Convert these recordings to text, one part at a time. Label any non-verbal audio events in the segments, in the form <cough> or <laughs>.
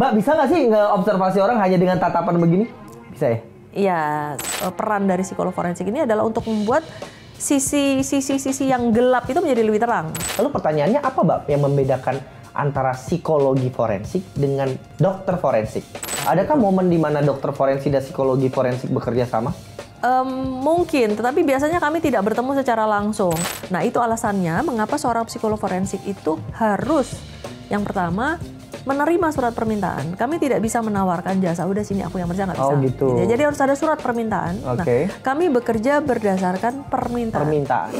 Mbak bisa nggak sih ngeobservasi orang hanya dengan tatapan begini? Bisa ya? Iya, eh, peran dari psikolog forensik ini adalah untuk membuat sisi sisi yang gelap itu menjadi lebih terang. Lalu pertanyaannya apa, Mbak, yang membedakan antara psikologi forensik dengan dokter forensik? Adakah momen di mana dokter forensik dan psikologi forensik bekerja sama? Um, mungkin, tetapi biasanya kami tidak bertemu secara langsung. Nah, itu alasannya mengapa seorang psikolog forensik itu harus yang pertama menerima surat permintaan, kami tidak bisa menawarkan jasa udah sini aku yang kerja nggak oh, bisa. Oh, gitu. gitu. Jadi harus ada surat permintaan. Okay. Nah, kami bekerja berdasarkan permintaan. Permintaan.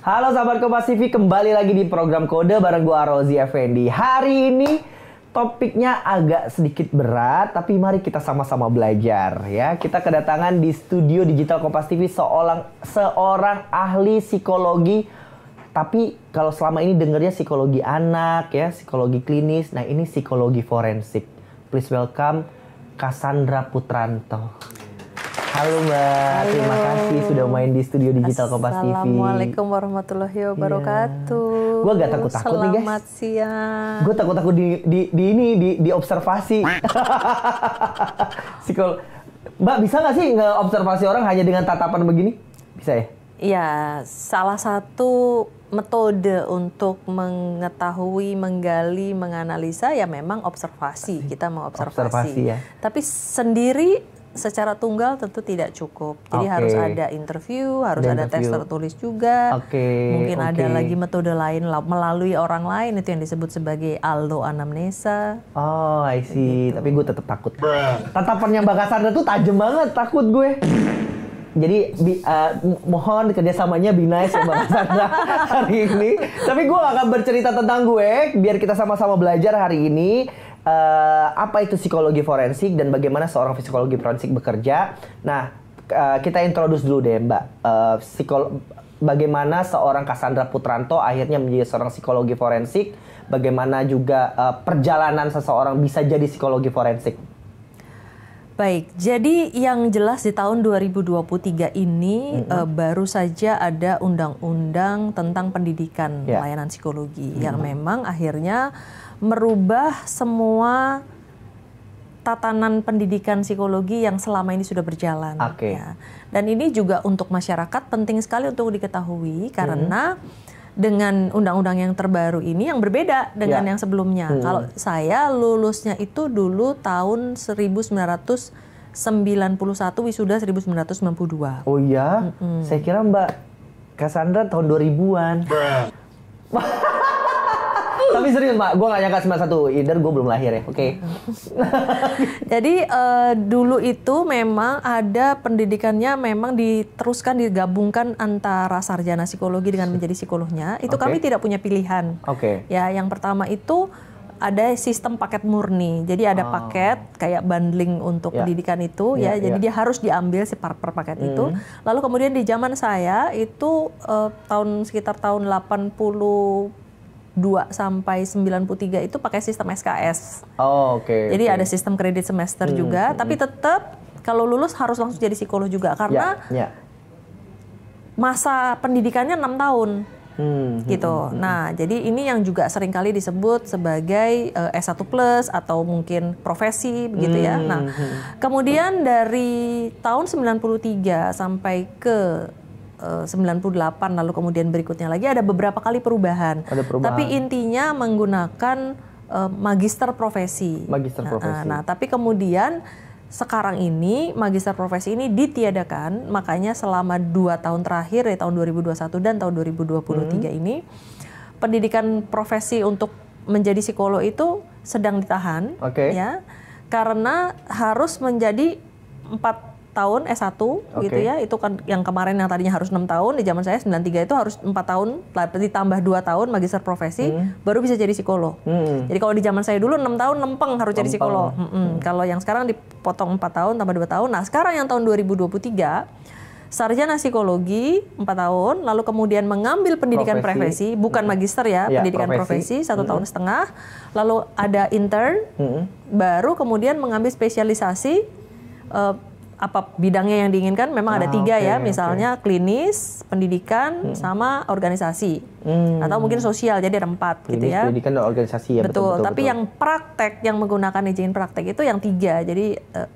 Halo sahabat TV, kembali lagi di program Kode bareng gue Arozi Effendi. Hari ini Topiknya agak sedikit berat, tapi mari kita sama-sama belajar ya. Kita kedatangan di studio Digital Kompas TV seorang seorang ahli psikologi tapi kalau selama ini dengarnya psikologi anak ya, psikologi klinis. Nah, ini psikologi forensik. Please welcome Cassandra Putranto. Halo Mbak, Halo. terima kasih sudah main di studio digital Kompas TV. Assalamualaikum warahmatullahi iya. wabarakatuh. Ya. Gue gak takut takut nih guys. Selamat siang. Gue takut takut di, di, di ini di, di observasi. <laughs> Sikol, Mbak bisa nggak sih ngeobservasi orang hanya dengan tatapan begini? Bisa ya? Iya, salah satu metode untuk mengetahui, menggali, menganalisa ya memang observasi. Kita mau observasi. observasi ya. Tapi sendiri secara tunggal tentu tidak cukup. Jadi okay. harus ada interview, harus Dan ada interview. tes tertulis juga. Okay. Mungkin okay. ada lagi metode lain melalui orang lain itu yang disebut sebagai aldo anamnesa. Oh, I see. Gitu. Tapi gue tetap takut. Tatapannya Mbak Kasandra tuh tajam banget, takut gue. Jadi bi, uh, mohon kerjasamanya be nice ya Mbak <laughs> hari ini. Tapi gue akan bercerita tentang gue biar kita sama-sama belajar hari ini uh, apa itu psikologi forensik dan bagaimana seorang psikologi forensik bekerja. Nah, uh, kita introduce dulu deh Mbak, uh, eh, psikolo bagaimana seorang Cassandra Putranto akhirnya menjadi seorang psikologi forensik, bagaimana juga uh, perjalanan seseorang bisa jadi psikologi forensik. Baik, jadi yang jelas di tahun 2023 ini mm -hmm. uh, baru saja ada undang-undang tentang pendidikan yeah. Ya. layanan psikologi mm -hmm. yang memang akhirnya merubah semua tatanan pendidikan psikologi yang selama ini sudah berjalan. Okay. Ya. Dan ini juga untuk masyarakat penting sekali untuk diketahui hmm. karena hmm. dengan undang-undang yang terbaru ini yang berbeda dengan ya. yang sebelumnya. Hmm. Kalau saya lulusnya itu dulu tahun 1991 wisuda 1992. Oh iya, mm -mm. saya kira Mbak Cassandra tahun 2000-an. <laughs> Tapi serius Mbak, gue gak nyangka satu Either gue belum lahir ya, oke. Okay. <laughs> Jadi uh, dulu itu memang ada pendidikannya memang diteruskan digabungkan antara sarjana psikologi dengan menjadi psikolognya. Itu okay. kami tidak punya pilihan. Oke. Okay. Ya, yang pertama itu ada sistem paket murni. Jadi ada oh. paket kayak bundling untuk yeah. pendidikan itu yeah, ya. Yeah. Jadi ya. dia harus diambil si per, per paket mm. itu. Lalu kemudian di zaman saya itu uh, tahun sekitar tahun 80 2 sampai 93 itu pakai sistem SKS. Oh, oke. Okay, jadi okay. ada sistem kredit semester hmm, juga, hmm. tapi hmm. tetap kalau lulus harus langsung jadi psikolog juga karena yeah, yeah. masa pendidikannya enam tahun. Hmm, hmm gitu. Hmm, hmm. nah, hmm. jadi ini yang juga seringkali disebut sebagai uh, eh, S1 plus atau mungkin profesi begitu ya. hmm, ya. Nah, hmm. kemudian dari tahun 93 sampai ke 98 eh, lalu kemudian berikutnya lagi ada beberapa kali perubahan. Ada perubahan. Tapi intinya menggunakan uh, magister profesi. Magister nah, profesi. Nah, nah, tapi kemudian sekarang ini magister profesi ini ditiadakan, makanya selama dua tahun terakhir ya tahun 2021 dan tahun 2023 hmm. ini pendidikan profesi untuk menjadi psikolog itu sedang ditahan okay. ya karena harus menjadi empat tahun eh, S1 okay. gitu ya. Itu kan yang kemarin yang tadinya harus enam tahun, di zaman saya 93 itu harus empat tahun ditambah dua tahun magister profesi hmm. baru bisa jadi psikolog. Hmm. Jadi kalau di zaman saya dulu enam tahun lempeng harus lempeng. jadi psikolog. Hmm. Hmm. Kalau yang sekarang dipotong empat tahun tambah dua tahun. Nah, sekarang yang tahun 2023 sarjana psikologi 4 tahun, lalu kemudian mengambil pendidikan profesi, profesi bukan hmm. magister ya, ya pendidikan profesi, profesi satu hmm. tahun setengah, lalu ada intern, hmm. baru kemudian mengambil spesialisasi eh, apa bidangnya yang diinginkan memang ada ah, tiga okay, ya misalnya okay. klinis pendidikan hmm. sama organisasi hmm. atau mungkin sosial jadi ada empat gitu klinis, gitu ya pendidikan dan organisasi ya betul, betul, betul tapi betul. yang praktek yang menggunakan izin praktek itu yang tiga jadi uh,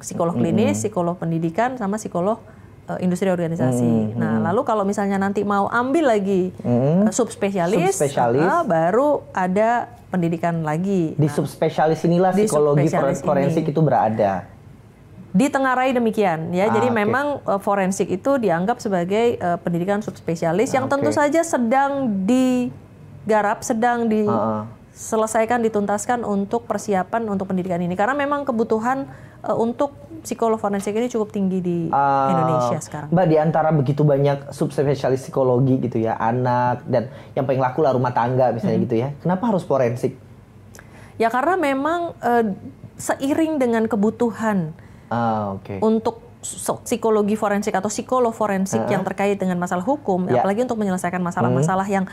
psikolog hmm. klinis psikolog pendidikan sama psikolog uh, industri organisasi hmm, hmm. nah lalu kalau misalnya nanti mau ambil lagi hmm. uh, subspesialis, subspesialis. Uh, baru ada pendidikan lagi di nah, subspesialis inilah di psikologi subspesialis forensik itu berada ditengarai demikian ya. Ah, jadi okay. memang uh, forensik itu dianggap sebagai uh, pendidikan subspesialis ah, yang okay. tentu saja sedang digarap, sedang diselesaikan, ah, ah. dituntaskan untuk persiapan untuk pendidikan ini. Karena memang kebutuhan uh, untuk psikolog forensik ini cukup tinggi di uh, Indonesia sekarang. Mbak di antara begitu banyak subspesialis psikologi gitu ya, anak dan yang paling laku lah rumah tangga misalnya hmm. gitu ya. Kenapa harus forensik? Ya karena memang uh, seiring dengan kebutuhan Ah, okay. Untuk psikologi forensik atau psikoloforensik uh yang terkait dengan masalah hukum, yeah. apalagi untuk menyelesaikan masalah-masalah hmm. yang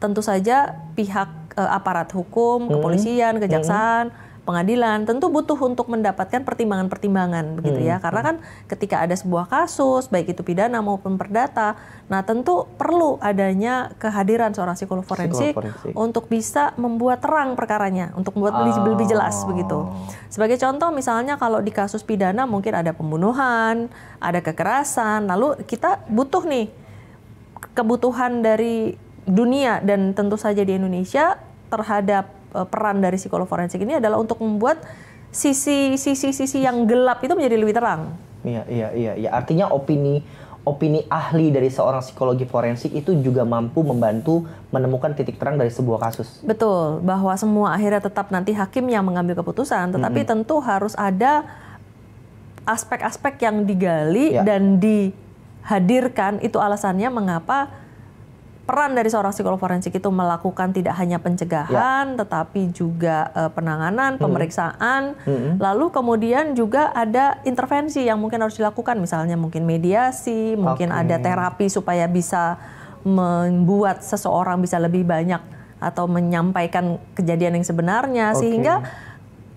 tentu saja pihak uh, aparat hukum, hmm. kepolisian, kejaksaan hmm pengadilan tentu butuh untuk mendapatkan pertimbangan-pertimbangan begitu ya. hmm. ya karena hmm. kan ketika ada sebuah kasus baik itu pidana maupun perdata nah tentu perlu adanya kehadiran seorang psikolog forensik, psikolog forensik. untuk bisa membuat terang perkaranya untuk membuat oh. lebih jelas oh. begitu sebagai contoh misalnya kalau di kasus pidana mungkin ada pembunuhan ada kekerasan lalu kita butuh nih kebutuhan dari dunia dan tentu saja di Indonesia terhadap Eh, peran dari psikolog forensik ini adalah untuk membuat sisi sisi sisi yang gelap itu menjadi lebih terang. Iya iya iya Ya. artinya opini opini ahli dari seorang psikologi forensik itu juga mampu membantu menemukan titik terang dari sebuah kasus. Betul, bahwa semua akhirnya tetap nanti hakim yang mengambil keputusan, tetapi mm -hmm. tentu harus ada aspek-aspek yang digali ya. dan dihadirkan itu alasannya mengapa peran dari seorang psikolog forensik itu melakukan tidak hanya pencegahan ya. tetapi juga uh, penanganan, hmm. pemeriksaan, hmm. Hmm. lalu kemudian juga ada intervensi yang mungkin harus dilakukan misalnya mungkin mediasi, mungkin okay. ada terapi supaya bisa membuat seseorang bisa lebih banyak atau menyampaikan kejadian yang sebenarnya okay. sehingga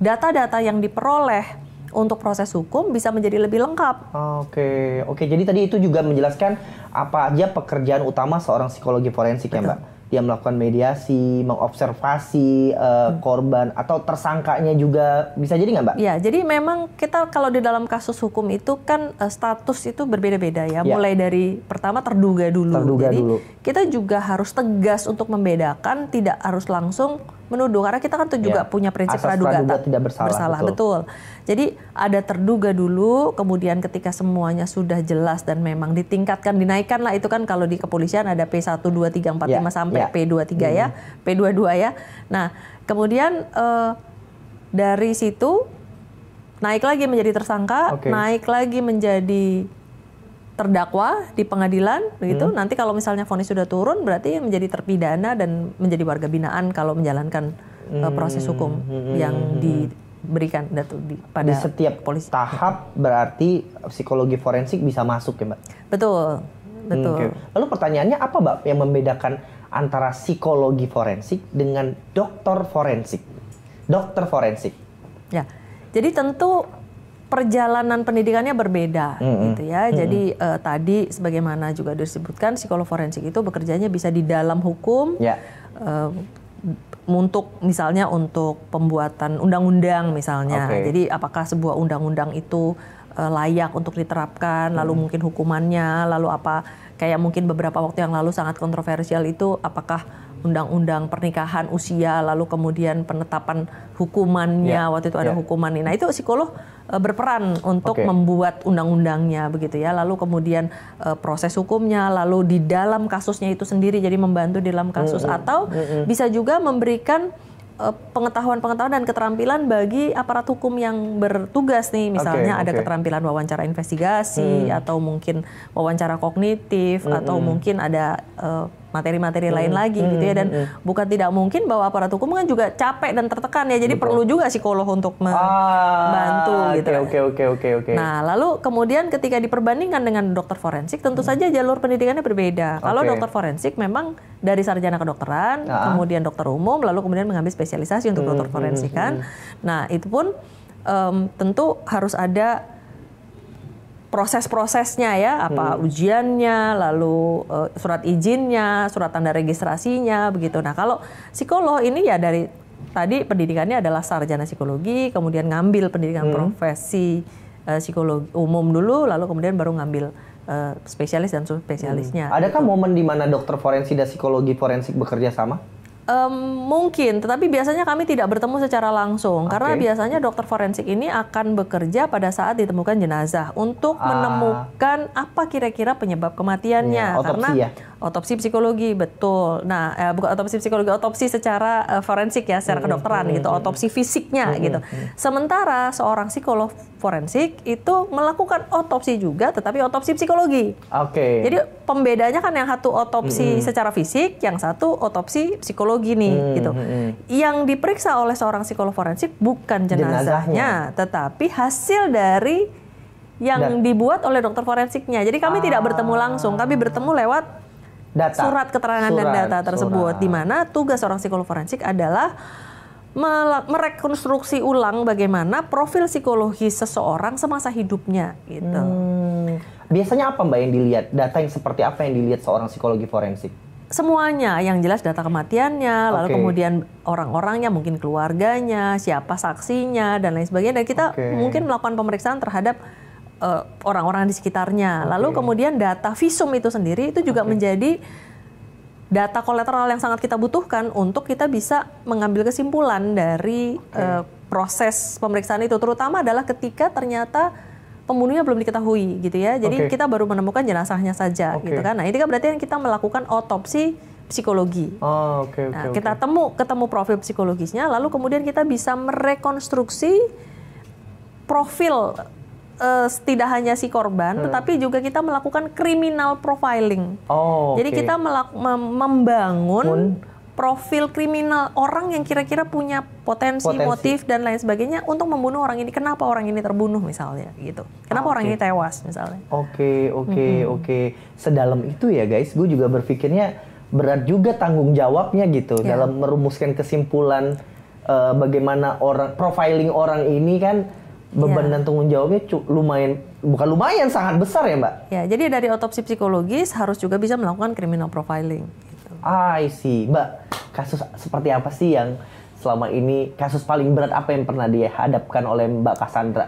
data-data yang diperoleh untuk proses hukum bisa menjadi lebih lengkap. Oke, oke. Jadi tadi itu juga menjelaskan apa aja pekerjaan utama seorang psikologi forensik ya, Betul. ya, Mbak. Dia melakukan mediasi, mengobservasi uh, hmm. korban atau tersangkanya juga bisa jadi nggak, Mbak? Ya, jadi memang kita kalau di dalam kasus hukum itu kan uh, status itu berbeda-beda ya. ya. Mulai dari pertama terduga dulu. Terduga jadi dulu. kita juga harus tegas untuk membedakan, tidak harus langsung menuduh karena kita kan tuh juga ya. punya prinsip Asas praduga, praduga tak tidak bersalah, bersalah betul. betul. Jadi ada terduga dulu, kemudian ketika semuanya sudah jelas dan memang ditingkatkan, dinaikkan lah itu kan kalau di kepolisian ada P1 2 3 4 lima sampai ya. P23 ya, hmm. ya, P22 ya. Nah, kemudian eh, dari situ naik lagi menjadi tersangka, okay. naik lagi menjadi terdakwa di pengadilan begitu. Hmm. Nanti kalau misalnya vonis sudah turun berarti menjadi terpidana dan menjadi warga binaan kalau menjalankan e, hmm. uh, proses hukum hmm. hmm yang hmm, hmm. diberikan di, pada di setiap polisi. Tahap berarti psikologi forensik bisa masuk ya, Mbak. Betul. Betul. Hmm, okay. Lalu pertanyaannya apa, Mbak, yang membedakan antara psikologi forensik dengan dokter forensik? Dokter forensik. Ya. Jadi tentu perjalanan pendidikannya berbeda mm-hmm. gitu ya. Mm-hmm. Jadi uh, tadi sebagaimana juga disebutkan psikolog forensik itu bekerjanya bisa di dalam hukum. Yeah. Ya. Uh, untuk misalnya untuk pembuatan undang-undang misalnya. Okay. Jadi apakah sebuah undang-undang itu uh, layak untuk diterapkan, lalu hmm. mungkin hukumannya, lalu apa kayak mungkin beberapa waktu yang lalu sangat kontroversial itu apakah undang-undang pernikahan usia lalu kemudian penetapan hukumannya yeah. waktu itu ada yeah. hukuman ini. Nah, itu psikolog e, berperan untuk okay. membuat undang-undangnya begitu ya. Lalu kemudian e, proses hukumnya, lalu di dalam kasusnya itu sendiri jadi membantu di dalam kasus mm -hmm. atau mm -hmm. bisa juga memberikan e, pengetahuan-pengetahuan dan keterampilan bagi aparat hukum yang bertugas nih misalnya okay, ada okay. keterampilan wawancara investigasi hmm. atau mungkin wawancara kognitif hmm. atau mungkin ada uh, materi-materi hmm. lain lagi hmm. gitu ya hmm, dan hmm, hmm. bukan tidak mungkin bahwa aparat hukum kan juga capek dan tertekan ya jadi Betul. perlu juga psikolog untuk membantu ah, gitu. Oke okay, ya. oke okay, oke okay, oke. Nah, lalu kemudian ketika diperbandingkan dengan dokter forensik tentu hmm. saja jalur pendidikannya berbeda. Kalau dokter forensik memang dari sarjana kedokteran, ah. kemudian dokter umum lalu kemudian mengambil spesialisasi untuk hmm. dokter hmm, forensik kan. Hmm. Nah, itu pun um, tentu harus ada proses-prosesnya ya, apa hmm. ujiannya, lalu uh, surat izinnya, surat tanda registrasinya begitu. Nah, kalau psikolog ini ya dari tadi pendidikannya adalah sarjana psikologi, kemudian ngambil pendidikan hmm. profesi uh, eh, psikologi umum dulu, lalu kemudian baru ngambil uh, spesialis dan subspesialisnya. Hmm. Adakah gitu. momen di mana dokter forensik dan psikologi forensik bekerja sama? Um, mungkin, tetapi biasanya kami tidak bertemu secara langsung okay. karena biasanya dokter forensik ini akan bekerja pada saat ditemukan jenazah untuk ah. menemukan apa kira-kira penyebab kematiannya iya, ya, karena ya? Otopsi psikologi, betul. Nah, eh, bukan otopsi psikologi, otopsi secara eh, forensik ya, secara hmm, kedokteran mm -hmm. gitu, hmm. otopsi fisiknya mm -hmm. gitu. Hmm, Sementara seorang psikolog forensik itu melakukan otopsi juga, tetapi otopsi psikologi. Oke. Okay. Jadi pembedanya kan yang satu otopsi mm -hmm. secara fisik, yang satu otopsi psikologi nih mm -hmm. gitu. Yang diperiksa oleh seorang psikolog forensik bukan jenazahnya, jenazahnya. tetapi hasil dari yang Dan. dibuat oleh dokter forensiknya. Jadi kami ah. tidak bertemu langsung, kami bertemu lewat data. surat keterangan surat, dan data tersebut surat. di mana tugas seorang psikolog forensik adalah merekonstruksi ulang bagaimana profil psikologi seseorang semasa hidupnya gitu. Hmm. Biasanya apa Mbak yang dilihat? Data yang seperti apa yang dilihat seorang psikologi forensik? Semuanya, yang jelas data kematiannya, okay. lalu kemudian orang-orangnya, mungkin keluarganya, siapa saksinya dan lain sebagainya dan kita okay. mungkin melakukan pemeriksaan terhadap Eh, orang-orang uh, di sekitarnya. Lalu kemudian data visum itu sendiri itu juga okay. menjadi data kolateral yang sangat kita butuhkan untuk kita bisa mengambil kesimpulan dari okay. uh, eh, proses pemeriksaan itu terutama adalah ketika ternyata pembunuhnya belum diketahui gitu ya. Jadi okay. kita baru menemukan jenazahnya saja okay. gitu kan. Nah, ini kan berarti kita melakukan otopsi psikologi. Oh, ah, okay, okay, Nah, kita okay. temu ketemu profil psikologisnya lalu kemudian kita bisa merekonstruksi profil uh, tidak hanya si korban, hmm. tetapi juga kita melakukan kriminal profiling. Oh, Jadi okay. kita mem membangun Mun. profil kriminal orang yang kira-kira punya potensi, potensi, motif dan lain sebagainya untuk membunuh orang ini. Kenapa orang ini terbunuh misalnya gitu? Kenapa ah, okay. orang ini tewas misalnya? Oke, oke, oke. Sedalam itu ya guys, gue juga berpikirnya berat juga tanggung jawabnya gitu yeah. dalam merumuskan kesimpulan uh, bagaimana orang profiling orang ini kan beban yeah. dan tanggung jawabnya lumayan bukan lumayan sangat besar ya mbak. Ya jadi dari otopsi psikologis harus juga bisa melakukan criminal profiling. Gitu. I see mbak kasus seperti apa sih yang selama ini kasus paling berat apa yang pernah dihadapkan oleh mbak Cassandra?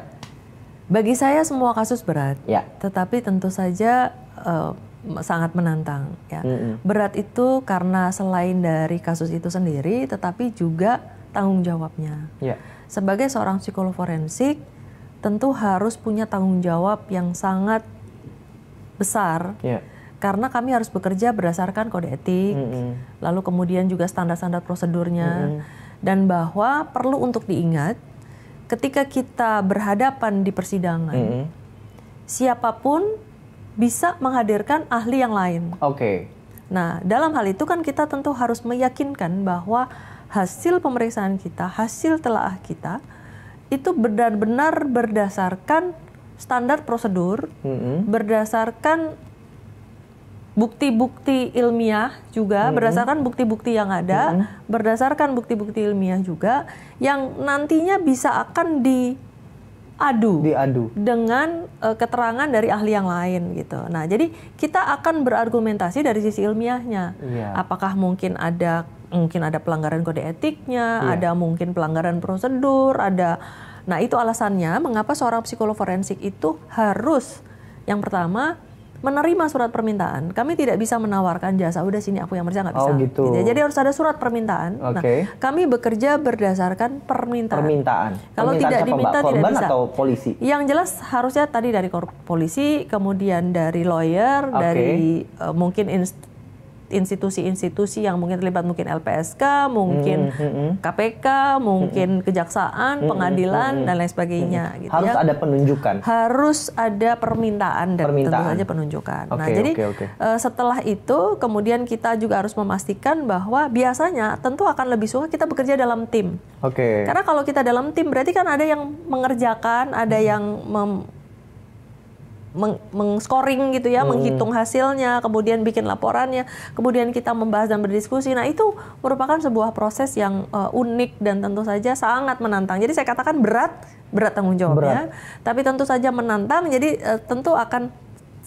Bagi saya semua kasus berat. Ya. Tetapi tentu saja uh, sangat menantang. Ya. Mm -hmm. Berat itu karena selain dari kasus itu sendiri, tetapi juga tanggung jawabnya. Yeah sebagai seorang psikolog forensik tentu harus punya tanggung jawab yang sangat besar. Yeah. Karena kami harus bekerja berdasarkan kode etik, mm -hmm. lalu kemudian juga standar-standar prosedurnya, mm -hmm. dan bahwa perlu untuk diingat ketika kita berhadapan di persidangan, mm -hmm. siapapun bisa menghadirkan ahli yang lain. Oke. Okay. Nah, dalam hal itu kan kita tentu harus meyakinkan bahwa hasil pemeriksaan kita, hasil telaah kita itu benar-benar berdasarkan standar prosedur, mm -hmm. berdasarkan bukti-bukti ilmiah juga, mm -hmm. berdasarkan bukti-bukti yang ada, mm -hmm. berdasarkan bukti-bukti ilmiah juga yang nantinya bisa akan di diadu, diadu. dengan uh, keterangan dari ahli yang lain gitu. Nah, jadi kita akan berargumentasi dari sisi ilmiahnya. Yeah. Apakah mungkin ada mungkin ada pelanggaran kode etiknya, yeah. ada mungkin pelanggaran prosedur, ada Nah, itu alasannya mengapa seorang psikolog forensik itu harus yang pertama menerima surat permintaan, kami tidak bisa menawarkan jasa. Udah sini aku yang merasa nggak oh, bisa. Oh, gitu. ya. Jadi harus ada surat permintaan. Okay. Nah, kami bekerja berdasarkan permintaan. Permintaan. Kalau permintaan tidak diminta tidak bisa. atau polisi? Yang jelas harusnya tadi dari polisi, kemudian dari lawyer, okay. dari uh, mungkin inst institusi-institusi yang mungkin terlibat mungkin LPSK, mungkin hmm. KPK, hmm, hmm. mungkin hmm, hmm. kejaksaan, hmm. pengadilan hmm. dan lain sebagainya. Hmm. Gitu Harus ya. ada penunjukan. Harus ada permintaan dan permintaan. tentu saja penunjukan. Okay, nah jadi okay, okay. Uh, eh, setelah itu kemudian kita juga harus memastikan bahwa biasanya tentu akan lebih suka kita bekerja dalam tim. Oke. Okay. Karena kalau kita dalam tim berarti kan ada yang mengerjakan, ada hmm. yang mem meng, mengscoring gitu ya, hmm. menghitung hasilnya, kemudian bikin laporannya, kemudian kita membahas dan berdiskusi. Nah, itu merupakan sebuah proses yang uh, unik dan tentu saja sangat menantang. Jadi saya katakan berat, berat tanggung jawabnya, tapi tentu saja menantang. Jadi uh, tentu akan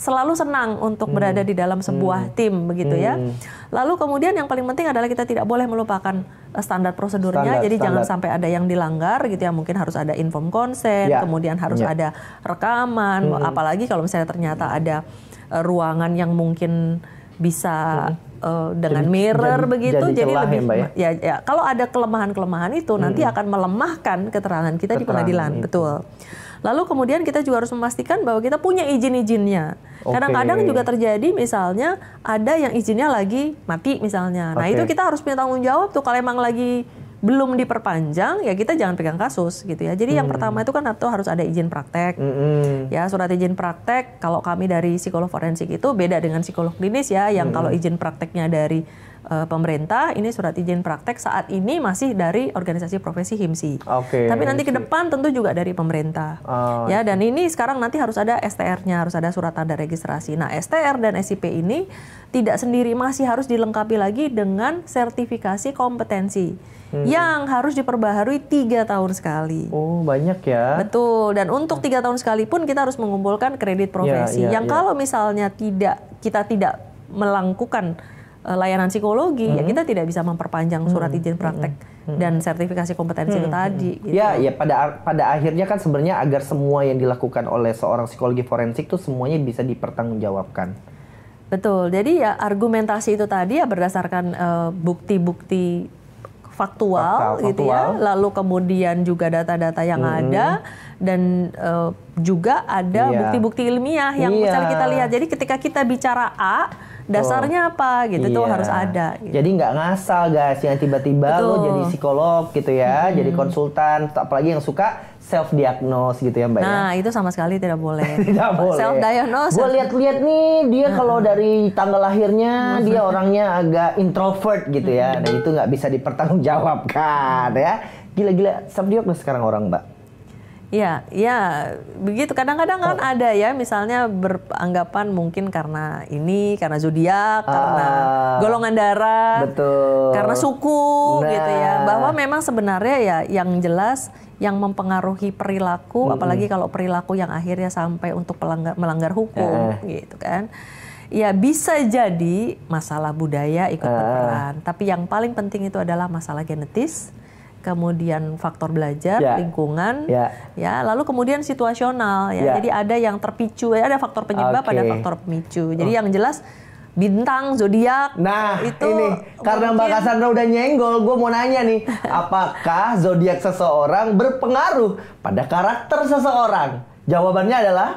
selalu senang untuk hmm. berada di dalam sebuah hmm. tim begitu ya. hmm. ya. Lalu kemudian yang paling penting adalah kita tidak boleh melupakan eh, standar prosedurnya. Standar, jadi standar. jangan sampai ada yang dilanggar gitu ya. Mungkin harus ada inform konsen, ya. kemudian harus ya. ada rekaman, hmm. apalagi kalau misalnya ternyata ada uh, ruangan yang mungkin bisa hmm eh, dengan jadi, mirror jadi, begitu jadi, jadi ya, lebih ya, ya? ya ya kalau ada kelemahan-kelemahan itu hmm. nanti akan melemahkan keterangan kita keterangan di pengadilan itu. betul Lalu kemudian kita juga harus memastikan bahwa kita punya izin-izinnya. Kadang-kadang juga terjadi misalnya ada yang izinnya lagi mati misalnya. Nah, okay. itu kita harus punya tanggung jawab tuh kalau emang lagi belum diperpanjang ya kita jangan pegang kasus gitu ya. Jadi hmm. yang pertama itu kan atau harus ada izin praktek. Hmm. Ya surat izin praktek kalau kami dari psikolog forensik itu beda dengan psikolog klinis ya yang hmm. kalau izin prakteknya dari uh, pemerintah, ini surat izin praktek saat ini masih dari organisasi profesi HIMSI. Okay, Tapi nanti ke depan tentu juga dari pemerintah. Oh, ya, dan ini sekarang nanti harus ada STR-nya, harus ada surat tanda registrasi. Nah, STR dan SIP ini tidak sendiri masih harus dilengkapi lagi dengan sertifikasi kompetensi hmm. yang harus diperbaharui tiga tahun sekali. Oh banyak ya. Betul. Dan untuk tiga tahun sekali pun kita harus mengumpulkan kredit ya, profesi. Ya, ya, yang ya. kalau misalnya tidak kita tidak melakukan Eh, layanan psikologi ya -hmm. ya kita tidak bisa memperpanjang surat hmm. izin praktek hmm. -hmm. dan sertifikasi kompetensi -hmm. itu tadi. Hmm. Gitu. Ya, ya pada pada akhirnya kan sebenarnya agar semua yang dilakukan oleh seorang psikologi forensik itu semuanya bisa dipertanggungjawabkan. Betul. Jadi ya argumentasi itu tadi ya berdasarkan eh, bukti-bukti uh, faktual, gitu ya. Lalu kemudian juga data-data yang hmm. ada dan uh, juga ada iya. bukti-bukti iya. ilmiah yang iya. misalnya kita lihat. Jadi ketika kita bicara A dasarnya oh, apa gitu iya. tuh harus ada. Gitu. Jadi nggak ngasal guys, yang tiba-tiba lo jadi psikolog gitu ya, hmm. jadi konsultan, apalagi yang suka self diagnose gitu ya mbak. Ya? Nah itu sama sekali tidak boleh. <laughs> tidak boleh. Self diagnose. Gue lihat-lihat nih dia kalau dari tanggal lahirnya dia orangnya agak introvert gitu ya, dan nah, itu nggak bisa dipertanggungjawabkan ya. Gila-gila self diagnose sekarang orang mbak. Ya, ya begitu. Kadang-kadang kan oh. ada ya, misalnya beranggapan mungkin karena ini, karena zodiak, ah, karena golongan darah, betul. karena suku, nah. gitu ya. Nah. Bahwa memang sebenarnya ya, yang jelas yang mempengaruhi perilaku, mm -hmm. apalagi kalau perilaku yang akhirnya sampai untuk pelanggar, melanggar hukum, eh. gitu kan. Ya bisa jadi masalah budaya ikut ah. berperan, uh. tapi yang paling penting itu adalah masalah genetis kemudian faktor belajar, yeah. lingkungan, ya. ya, lalu kemudian situasional ya. yeah. Jadi ada yang terpicu, ya, ada faktor penyebab, okay. ada faktor pemicu. Jadi oh. yang jelas bintang zodiak. Nah, itu ini karena mungkin... Mbak Cassandra udah nyenggol, gue mau nanya nih, apakah zodiak seseorang berpengaruh pada karakter seseorang? Jawabannya adalah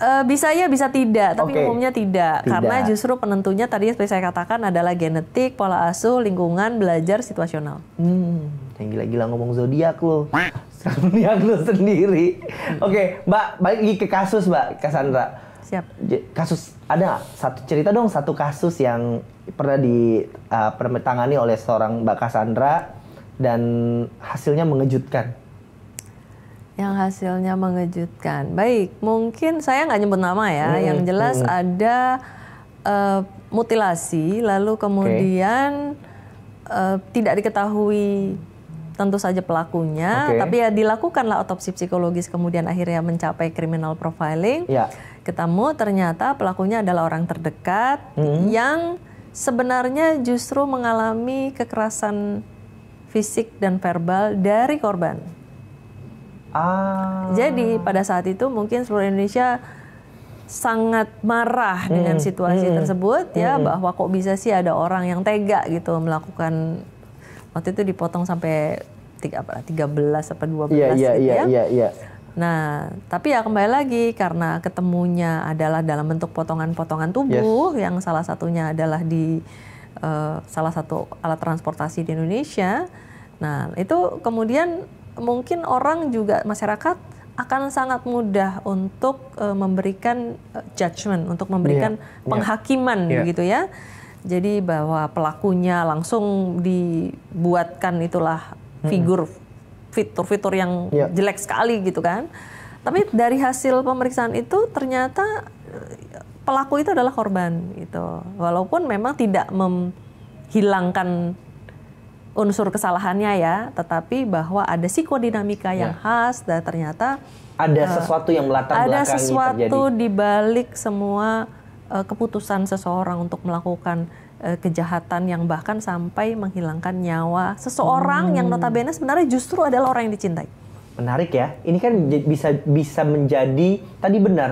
Uh, bisa ya, bisa tidak. Tapi okay. umumnya tidak. tidak. Karena justru penentunya tadi seperti saya katakan adalah genetik, pola asuh, lingkungan, belajar, situasional. Hmm, yang gila-gila ngomong zodiak lo. Zodiak lo sendiri. Oke, okay, Mbak, balik lagi ke kasus, Mbak Cassandra. Siap. Kasus ada satu cerita dong satu kasus yang pernah di uh, eh, pernah ditangani oleh seorang Mbak Cassandra dan hasilnya mengejutkan yang hasilnya mengejutkan. Baik, mungkin saya nggak nyebut nama ya. Hmm, yang jelas hmm. ada uh, mutilasi, lalu kemudian okay. uh, eh, tidak diketahui tentu saja pelakunya, okay. tapi ya dilakukanlah otopsi psikologis kemudian akhirnya mencapai criminal profiling. Yeah. Ketemu ternyata pelakunya adalah orang terdekat hmm. yang sebenarnya justru mengalami kekerasan fisik dan verbal dari korban. Ah. Jadi pada saat itu mungkin seluruh Indonesia sangat marah hmm. dengan situasi hmm. tersebut ya, hmm. ya bahwa kok bisa sih ada orang yang tega gitu melakukan waktu itu dipotong sampai tiga apa belas apa belas yeah, yeah, gitu yeah, ya. Yeah, yeah. Nah, tapi ya kembali lagi karena ketemunya adalah dalam bentuk potongan-potongan tubuh yes. yang salah satunya adalah di uh, salah satu alat transportasi di Indonesia. Nah, itu kemudian mungkin orang juga masyarakat akan sangat mudah untuk uh, memberikan uh, judgement, untuk memberikan yeah. Iya. penghakiman yeah. begitu ya. Jadi bahwa pelakunya langsung dibuatkan itulah figur fitur-fitur yang yeah. jelek sekali gitu kan. Tapi dari hasil pemeriksaan itu ternyata eh, pelaku itu adalah korban gitu. Walaupun memang tidak menghilangkan unsur kesalahannya ya, tetapi bahwa ada psikodinamika yang ya. khas dan ternyata ada uh, sesuatu yang melatar ada sesuatu di balik semua uh, keputusan seseorang untuk melakukan uh, kejahatan yang bahkan sampai menghilangkan nyawa seseorang hmm. yang notabene sebenarnya justru adalah orang yang dicintai. Menarik ya. Ini kan bisa bisa menjadi tadi benar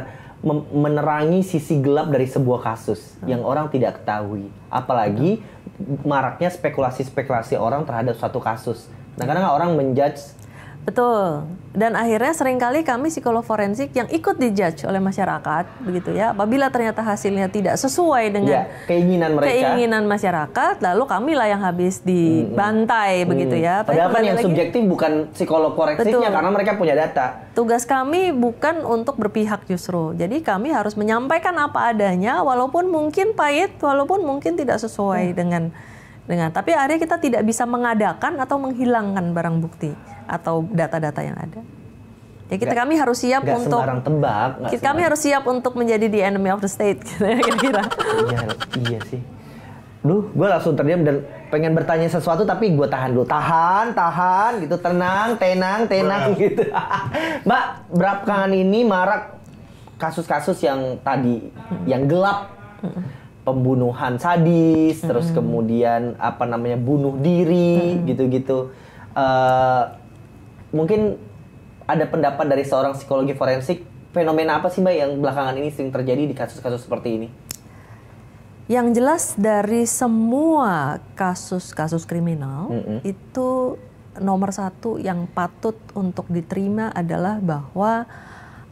menerangi sisi gelap dari sebuah kasus hmm. yang orang tidak ketahui. Apalagi hmm maraknya spekulasi-spekulasi orang terhadap suatu kasus. Nah, kadang orang menjudge Betul. Dan akhirnya seringkali kami psikolog forensik yang ikut dijudge oleh masyarakat begitu ya. Apabila ternyata hasilnya tidak sesuai dengan ya, keinginan mereka. Keinginan masyarakat, lalu kami lah yang habis dibantai hmm. begitu ya. Padahal kan yang lagi, subjektif bukan psikolog forensiknya karena mereka punya data. Tugas kami bukan untuk berpihak justru. Jadi kami harus menyampaikan apa adanya walaupun mungkin pahit, walaupun mungkin tidak sesuai hmm. dengan dengan tapi akhirnya kita tidak bisa mengadakan atau menghilangkan barang bukti atau data-data yang ada. Ya kita gak, kami harus siap untuk tebak. Gak kami harus siap untuk menjadi the enemy of the state <laughs> gitu ya, kira-kira. iya, iya sih. Duh, gue langsung terdiam dan pengen bertanya sesuatu tapi gue tahan dulu. Tahan, tahan gitu, tenang, tenang, tenang Bro. gitu. <laughs> Mbak, berapa ini marak kasus-kasus yang tadi yang gelap pembunuhan sadis, -hmm. terus kemudian apa namanya bunuh diri hmm. gitu-gitu. uh, mungkin ada pendapat dari seorang psikologi forensik fenomena apa sih mbak yang belakangan ini sering terjadi di kasus-kasus seperti ini? Yang jelas dari semua kasus-kasus kriminal mm -hmm. itu nomor satu yang patut untuk diterima adalah bahwa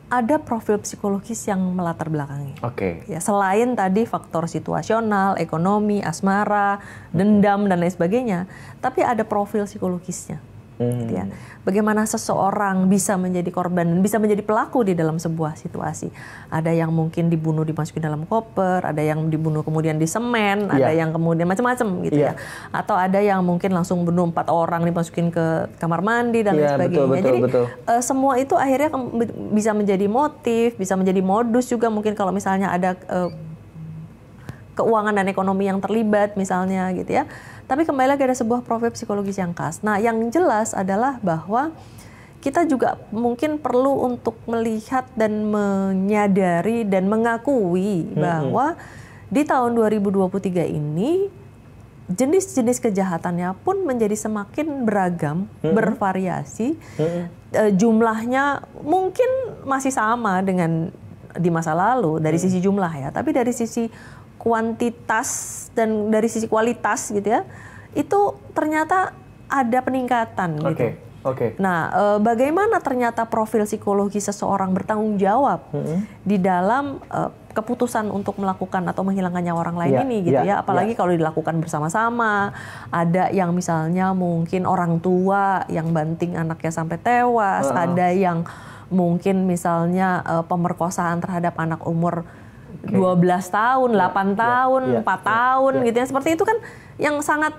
ada profil psikologis yang melatar belakangi. Oke. Okay. Ya, selain tadi faktor situasional, ekonomi, asmara, dendam dan lain sebagainya, tapi ada profil psikologisnya. Gitu ya. Hmm. ya. Bagaimana seseorang bisa menjadi korban dan bisa menjadi pelaku di dalam sebuah situasi? Ada yang mungkin dibunuh dimasukin dalam koper, ada yang dibunuh kemudian di semen, yeah. ada iya. yang kemudian macam-macam gitu yeah. ya. Atau ada yang mungkin langsung bunuh empat orang dimasukin ke kamar mandi dan yeah, lain iya, sebagainya. Betul, betul, Jadi betul. Uh, semua itu akhirnya bisa menjadi motif, bisa menjadi modus juga mungkin kalau misalnya ada uh, keuangan dan ekonomi yang terlibat misalnya gitu ya tapi kembali lagi ada sebuah proverb psikologis yang khas. Nah, yang jelas adalah bahwa kita juga mungkin perlu untuk melihat dan menyadari dan mengakui bahwa hmm di tahun 2023 ini jenis-jenis kejahatannya pun menjadi semakin beragam, mm-hmm. bervariasi. Mm-hmm. jumlahnya mungkin masih sama dengan di masa lalu dari sisi jumlah ya, tapi dari sisi kuantitas dan dari sisi kualitas gitu ya itu ternyata ada peningkatan okay. gitu. Oke. Okay. Nah, e, bagaimana ternyata profil psikologi seseorang bertanggung jawab mm -hmm. di dalam e, keputusan untuk melakukan atau menghilangkan nyawa orang lain yeah, ini gitu yeah, ya, apalagi yeah. kalau dilakukan bersama-sama. Ada yang misalnya mungkin orang tua yang banting anaknya sampai tewas, uh -huh. ada yang mungkin misalnya e, pemerkosaan terhadap anak umur okay. 12 tahun, 8 iya, yeah, tahun, yeah, 4 yeah, tahun yeah. gitu ya. Seperti itu kan yang sangat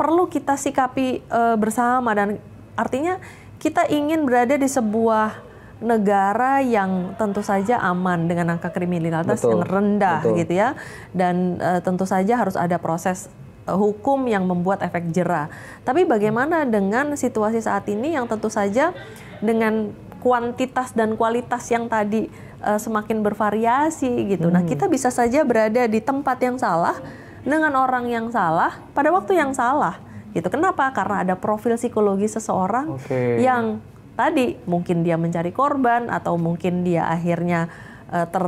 perlu kita sikapi uh, bersama dan artinya kita ingin berada di sebuah negara yang tentu saja aman dengan angka kriminalitas betul, yang rendah betul. gitu ya dan uh, tentu saja harus ada proses uh, hukum yang membuat efek jerah. Tapi bagaimana dengan situasi saat ini yang tentu saja dengan kuantitas dan kualitas yang tadi uh, semakin bervariasi gitu. Nah, hmm. Nah, kita bisa saja berada di tempat yang salah dengan orang yang salah pada waktu yang salah gitu. Kenapa? Karena ada profil psikologi seseorang okay. yang tadi mungkin dia mencari korban atau mungkin dia akhirnya uh, eh, ter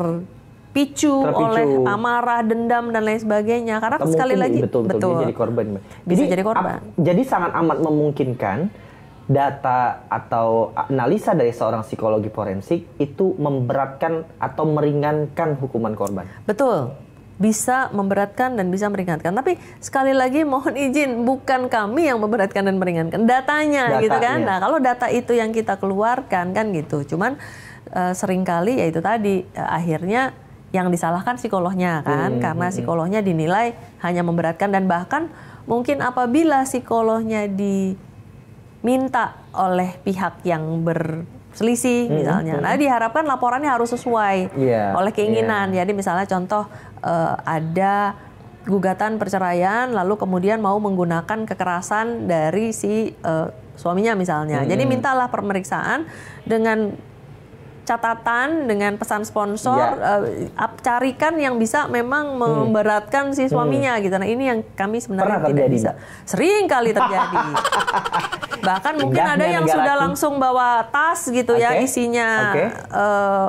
Picu, terpicu oleh amarah, dendam dan lain sebagainya. Karena Temukin, sekali lagi betul betul, betul. jadi korban. jadi, jadi korban. Jadi sangat amat memungkinkan data atau analisa dari seorang psikologi forensik itu memberatkan atau meringankan hukuman korban. Betul. Bisa memberatkan dan bisa meringankan. Tapi sekali lagi mohon izin, bukan kami yang memberatkan dan meringankan. Datanya, datanya. gitu kan. Iya. Nah, kalau data itu yang kita keluarkan kan gitu. Cuman e, seringkali ya itu tadi e, akhirnya yang disalahkan psikolognya kan hmm, karena hmm, hmm. psikolognya dinilai hanya memberatkan dan bahkan mungkin apabila psikolognya di diminta oleh pihak yang berselisih hmm, misalnya. Hmm. Nah diharapkan laporannya harus sesuai yeah, oleh iya. keinginan. Yeah. Jadi misalnya contoh uh, ada gugatan perceraian lalu kemudian mau menggunakan kekerasan dari si uh, suaminya misalnya. Hmm. Jadi hmm. mintalah pemeriksaan dengan catatan dengan pesan sponsor yeah. Iya. uh, carikan yang bisa memang hmm. memberatkan hmm. si suaminya hmm. gitu. Nah, ini yang kami sebenarnya Pernah tidak terjadi, bisa. Sering kali terjadi. <laughs> Bahkan mungkin ada yang sudah aku. langsung bawa tas gitu okay. ya isinya okay. uh, eh,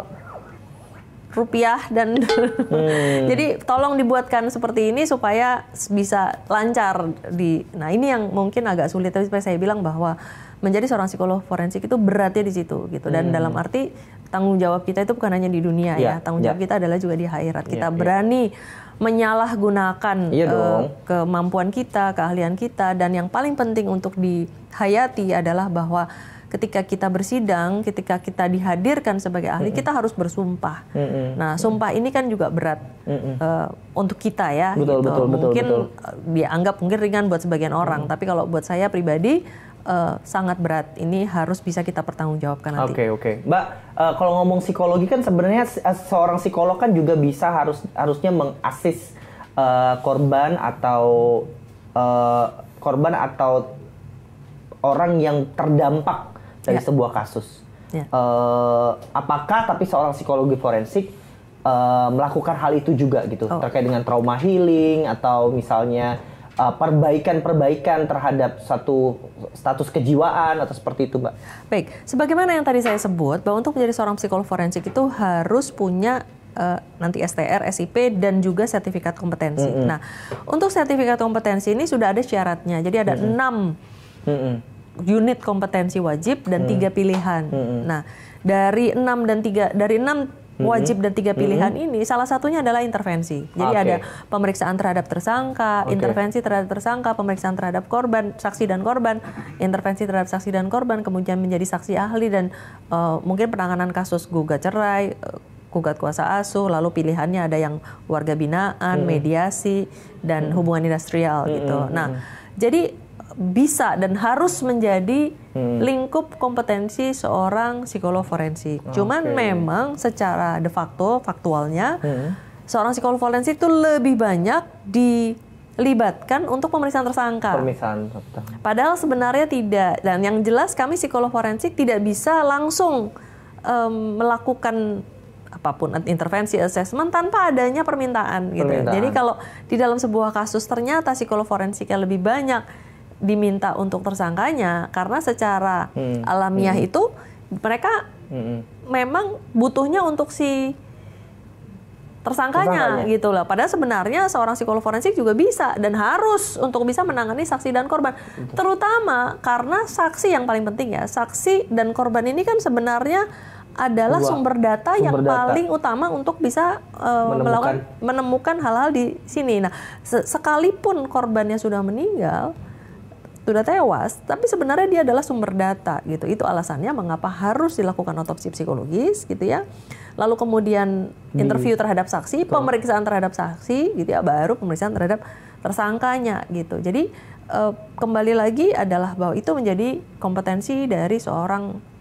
rupiah dan hmm. <laughs> jadi tolong dibuatkan seperti ini supaya bisa lancar di nah ini yang mungkin agak sulit tapi saya bilang bahwa menjadi seorang psikolog forensik itu beratnya di situ gitu dan hmm. dalam arti tanggung jawab kita itu bukan hanya di dunia yeah. ya iya, tanggung jawab yeah. kita adalah juga di akhirat kita yeah, iya. berani yeah. menyalahgunakan yeah, iya uh, kemampuan kita keahlian kita dan yang paling penting untuk dihayati adalah bahwa ketika kita bersidang, ketika kita dihadirkan sebagai ahli, mm hmm kita harus bersumpah. Mm hmm Nah, sumpah mm hmm ini kan juga berat mm hmm Uh, untuk kita ya. Betul, gitu. betul, mungkin betul, dianggap eh, ya, mungkin ringan buat sebagian orang, mm hmm tapi kalau buat saya pribadi uh, sangat berat. Ini harus bisa kita pertanggungjawabkan nanti. Oke okay, oke, okay. Mbak, uh, kalau ngomong psikologi kan sebenarnya eh, seorang psikolog kan juga bisa harus harusnya mengasis uh, korban atau uh, korban atau orang yang terdampak dari yeah. sebuah kasus. Yeah. Ya. Uh, apakah tapi seorang psikologi forensik uh, melakukan hal itu juga gitu oh. terkait dengan trauma healing atau misalnya Uh, perbaikan-perbaikan uh, terhadap satu status kejiwaan atau seperti itu, Mbak? Baik, sebagaimana yang tadi saya sebut bahwa untuk menjadi seorang psikolog forensik itu harus punya uh, nanti STR, SIP dan juga sertifikat kompetensi. Mm -hmm. Nah, untuk sertifikat kompetensi ini sudah ada syaratnya. Jadi ada enam mm -hmm. unit kompetensi wajib dan tiga mm -hmm. pilihan. Mm -hmm. Nah, dari enam dan tiga dari enam Mm-hmm. wajib dan tiga mm-hmm. pilihan mm-hmm. ini salah satunya adalah intervensi. Jadi okay. ada pemeriksaan terhadap tersangka, okay. intervensi terhadap tersangka, pemeriksaan terhadap korban, saksi dan korban, intervensi terhadap saksi dan korban, kemudian menjadi saksi ahli dan uh, mungkin penanganan kasus gugat cerai, eh, gugat kuasa asuh, lalu pilihannya ada yang warga binaan, mm-hmm. mediasi dan mm-hmm. hubungan industrial gitu. mm-hmm. gitu. Nah, jadi bisa dan harus menjadi hmm. lingkup kompetensi seorang psikolog forensik. Okay. Ah, Cuman memang secara de facto faktualnya hmm. seorang psikolog forensik itu lebih banyak dilibatkan untuk pemeriksaan tersangka. Pemeriksaan. Padahal sebenarnya tidak. Dan yang jelas kami psikolog forensik tidak bisa langsung um, melakukan apapun intervensi assessment tanpa adanya permintaan, gitu. permintaan. gitu. Jadi kalau di dalam sebuah kasus ternyata psikolog forensiknya lebih banyak diminta untuk tersangkanya karena secara hmm. alamiah hmm. itu mereka hmm. memang butuhnya untuk si tersangkanya, tersangkanya. gitu lah. Padahal sebenarnya seorang psikolog forensik juga bisa dan harus untuk bisa menangani saksi dan korban. Betul. Terutama karena saksi yang paling penting ya, saksi dan korban ini kan sebenarnya adalah Dua. sumber data sumber yang data. paling utama untuk bisa uh, menemukan. melakukan menemukan hal-hal di sini. Nah, se sekalipun korbannya sudah meninggal, sudah tewas, tapi sebenarnya dia adalah sumber data gitu. Itu alasannya mengapa harus dilakukan otopsi psikologis gitu ya. Lalu kemudian interview terhadap saksi, pemeriksaan terhadap saksi gitu ya, baru pemeriksaan terhadap tersangkanya gitu. Jadi eh, kembali lagi adalah bahwa itu menjadi kompetensi dari seorang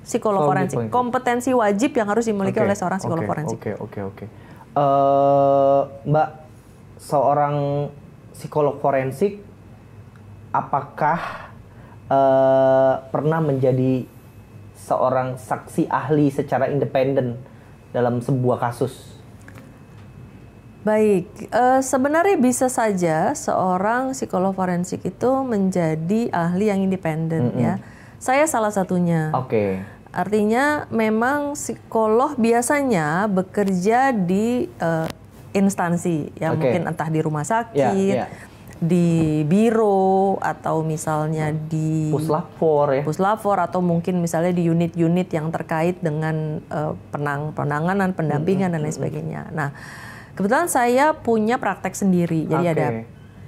psikolog forensik, kompetensi wajib yang harus dimiliki okay. oleh seorang psikolog okay. forensik. Oke, okay. oke, okay. oke. Okay. Uh, eh, Mbak seorang psikolog forensik apakah uh, pernah menjadi seorang saksi ahli secara independen dalam sebuah kasus? Baik, uh, sebenarnya bisa saja seorang psikolog forensik itu menjadi ahli yang independen mm -hmm. ya. Saya salah satunya. Oke. Okay. Artinya memang psikolog biasanya bekerja di uh, instansi ya okay. mungkin entah di rumah sakit yeah, yeah di biro atau misalnya di puslapor ya puslapor atau mungkin misalnya di unit-unit yang terkait dengan uh, penang penanganan pendampingan dan lain sebagainya. Nah kebetulan saya punya praktek sendiri jadi okay. ada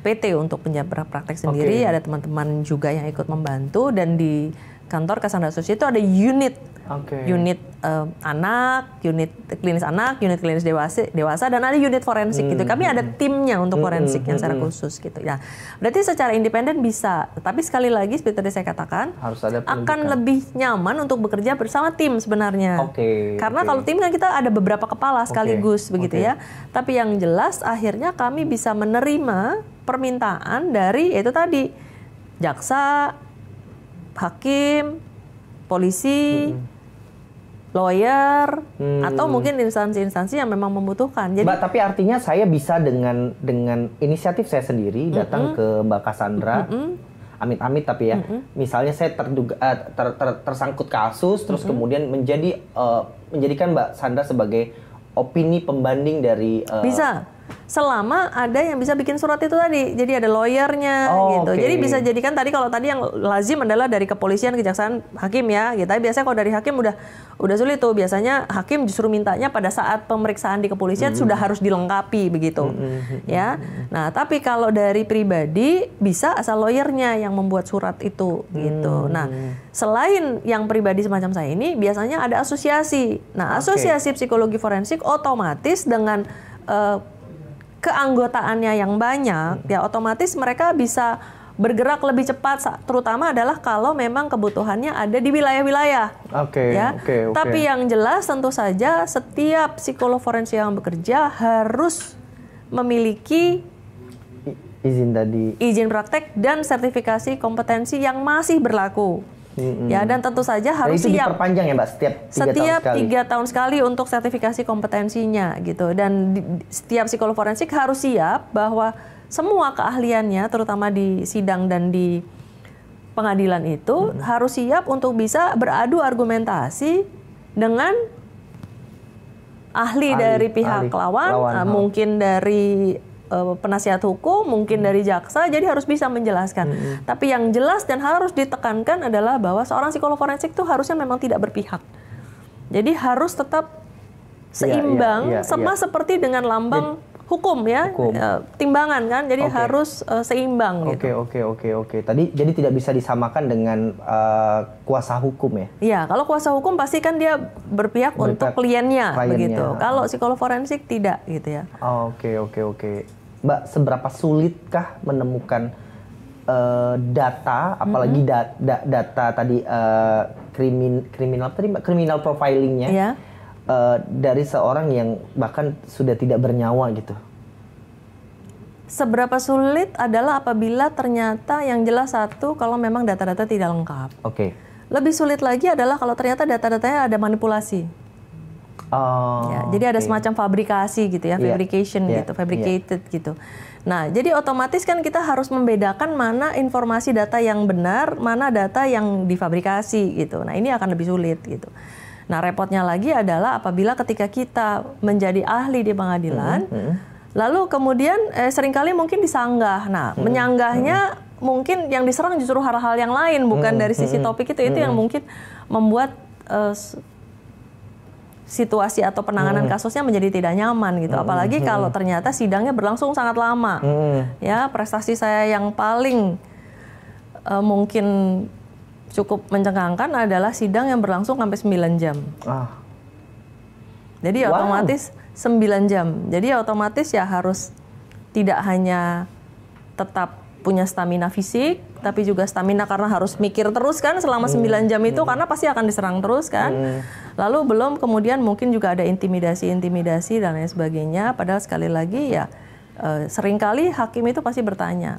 PT untuk penjabat praktek sendiri okay. ada teman-teman juga yang ikut membantu dan di kantor Kasana Susi itu ada unit okay. unit uh, anak, unit klinis anak, unit klinis dewasa, dewasa dan ada unit forensik hmm. gitu. Kami ada hmm. timnya untuk hmm, forensik yang hmm, secara khusus gitu. Ya, berarti secara independen bisa, tapi sekali lagi seperti tadi saya katakan harus ada akan lebih nyaman untuk bekerja bersama tim sebenarnya. Oke. Okay. Karena okay. kalau tim kan kita ada beberapa kepala sekaligus okay. begitu okay. ya. Tapi yang jelas akhirnya kami bisa menerima permintaan dari yaitu tadi jaksa hakim, polisi, hmm. lawyer, hmm. atau mungkin instansi-instansi yang memang membutuhkan. Jadi, Mbak, tapi artinya saya bisa dengan dengan inisiatif saya sendiri datang mm -mm. ke Mbak Cassandra. Mm -mm amit-amit tapi ya mm -hmm. misalnya saya terduga eh, ter, ter, tersangkut kasus terus mm -hmm. kemudian menjadi uh, menjadikan Mbak Sandra sebagai opini pembanding dari uh, bisa selama ada yang bisa bikin surat itu tadi. Jadi ada lawyernya oh, gitu. Okay. Jadi bisa jadikan tadi kalau tadi yang lazim adalah dari kepolisian, kejaksaan, hakim ya gitu. Tapi biasanya kalau dari hakim udah udah sulit tuh. Biasanya hakim justru mintanya pada saat pemeriksaan di kepolisian hmm sudah harus dilengkapi begitu. hmm, hmm, hmm Ya. Hmm, nah, tapi kalau dari pribadi bisa asal lawyernya yang membuat surat itu gitu. Nah, selain yang pribadi semacam saya ini biasanya ada asosiasi. Nah, asosiasi okay. psikologi forensik otomatis dengan eh, keanggotaannya yang banyak, hmm. ya otomatis mereka bisa bergerak lebih cepat terutama adalah kalau memang kebutuhannya ada di wilayah-wilayah. Oke. okay, ya. Okay, okay. Tapi yang jelas tentu saja setiap psikolog forensik yang bekerja harus memiliki izin tadi izin praktek dan sertifikasi kompetensi yang masih berlaku. Mm-hmm. Ya dan tentu saja harus nah, itu siap. diperpanjang ya mbak setiap tiga setiap tahun tahun sekali untuk sertifikasi kompetensinya gitu dan di, setiap psikolog forensik harus siap bahwa semua keahliannya terutama di sidang dan di pengadilan itu mm-hmm. harus siap untuk bisa beradu argumentasi dengan ahli, ahli dari pihak ahli, lawan, lawan eh, mungkin dari Eh, penasihat hukum, mungkin hmm. dari jaksa, jadi harus bisa menjelaskan. Hmm, hmm. Tapi yang jelas dan harus ditekankan adalah bahwa seorang psikolog forensik itu harusnya memang tidak berpihak. Jadi harus tetap iya, seimbang, ya, ya, ya, sama iya. seperti dengan lambang jadi, hukum ya, hukum. Eh, timbangan kan. Jadi okay. harus uh, seimbang. Gitu. Oke oke oke oke. Tadi jadi tidak bisa disamakan dengan uh, kuasa hukum ya? Iya, kalau kuasa hukum pasti kan dia berpihak, berpihak untuk kliennya, kliennya. begitu. Kalau psikolog forensik tidak gitu ya. Oh, oke oke oke. Mbak seberapa sulitkah menemukan uh, data apalagi mm-hmm. da da, data tadi uh, krimin kriminal tadi Mbak kriminal profilingnya yeah. Iya. uh, dari seorang yang bahkan sudah tidak bernyawa gitu. Seberapa sulit adalah apabila ternyata yang jelas satu kalau memang data-data tidak lengkap. Oke. Okay. Lebih sulit lagi adalah kalau ternyata data-datanya ada manipulasi. Oh, ya, jadi ada okay. semacam fabrikasi gitu ya, iya, fabrication yeah. gitu, iya. fabricated yeah. gitu. Nah, jadi otomatis kan kita harus membedakan mana informasi data yang benar, mana data yang difabrikasi gitu. Nah, ini akan lebih sulit gitu. Nah, repotnya lagi adalah apabila ketika kita menjadi ahli di pengadilan, mm -hmm. lalu kemudian eh, seringkali mungkin disanggah. Nah, mm -hmm. menyanggahnya mm -hmm. mungkin yang diserang justru hal-hal yang lain, bukan mm -hmm. dari sisi mm-hmm, topik itu. Itu mm -hmm. yang mm-hmm. mungkin membuat uh, situasi atau penanganan hmm. kasusnya menjadi tidak nyaman gitu. Hmm. Apalagi hmm. kalau ternyata sidangnya berlangsung sangat lama. Hmm. Ya, prestasi saya yang paling uh, mungkin cukup mencengangkan adalah sidang yang berlangsung sampai 9 jam. Ah. Jadi wow. otomatis 9 jam. Jadi otomatis ya harus tidak hanya tetap punya stamina fisik tapi juga stamina karena harus mikir terus kan selama hmm. 9 jam itu hmm. karena pasti akan diserang terus kan. Hmm. Lalu belum kemudian mungkin juga ada intimidasi-intimidasi dan lain sebagainya padahal sekali lagi ya eh, seringkali hakim itu pasti bertanya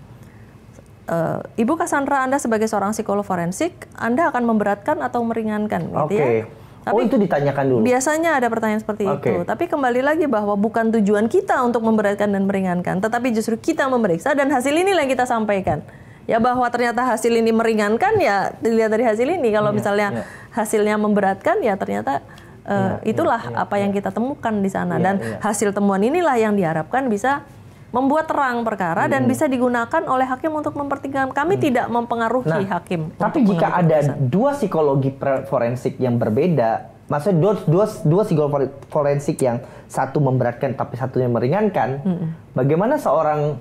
eh, Ibu Cassandra, Anda sebagai seorang psikolog forensik, Anda akan memberatkan atau meringankan, gitu okay. ya? Tapi oh itu ditanyakan dulu. Biasanya ada pertanyaan seperti okay. itu. Tapi kembali lagi bahwa bukan tujuan kita untuk memberatkan dan meringankan, tetapi justru kita memeriksa dan hasil inilah yang kita sampaikan. Ya bahwa ternyata hasil ini meringankan ya dilihat dari hasil ini. Kalau yeah, misalnya yeah. hasilnya memberatkan ya ternyata uh, itulah yeah, apa yeah. yang iya. kita temukan di sana dan hasil temuan inilah yang diharapkan bisa membuat terang perkara hmm. dan bisa digunakan oleh hakim untuk mempertimbangkan. Kami hmm. tidak mempengaruhi nah, hakim. Tapi jika ada dua psikologi forensik yang berbeda, maksudnya dua dua dua psikologi forensik yang satu memberatkan tapi satunya meringankan, hmm. bagaimana seorang